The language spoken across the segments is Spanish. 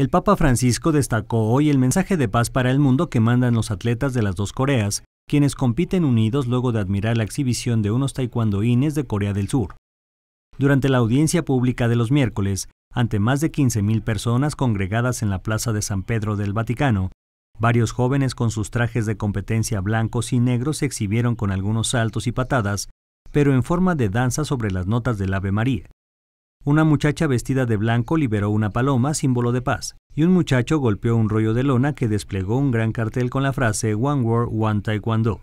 El Papa Francisco destacó hoy el mensaje de paz para el mundo que mandan los atletas de las dos Coreas, quienes compiten unidos luego de admirar la exhibición de unos taekwondoines de Corea del Sur. Durante la audiencia pública de los miércoles, ante más de 15.000 personas congregadas en la Plaza de San Pedro del Vaticano, varios jóvenes con sus trajes de competencia blancos y negros se exhibieron con algunos saltos y patadas, pero en forma de danza sobre las notas del Ave María. Una muchacha vestida de blanco liberó una paloma, símbolo de paz, y un muchacho golpeó un rollo de lona que desplegó un gran cartel con la frase One World, One Taekwondo.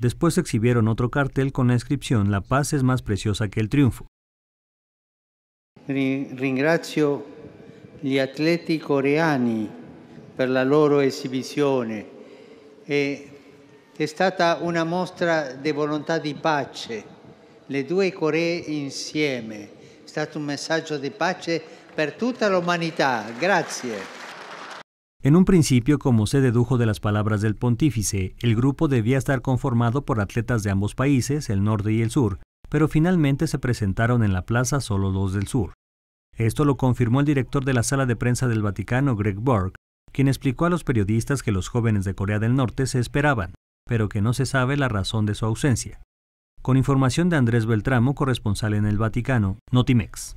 Después exhibieron otro cartel con la inscripción La paz es más preciosa que el triunfo. Ringrazio gli atleti coreani per la loro esibizione. E è una mostra de voluntad di pace, le due Coree insieme un pace toda la humanidad. Gracias. En un principio, como se dedujo de las palabras del pontífice, el grupo debía estar conformado por atletas de ambos países, el norte y el sur, pero finalmente se presentaron en la plaza solo dos del sur. Esto lo confirmó el director de la sala de prensa del Vaticano, Greg Borg, quien explicó a los periodistas que los jóvenes de Corea del Norte se esperaban, pero que no se sabe la razón de su ausencia. Con información de Andrés Beltramo, corresponsal en el Vaticano, Notimex.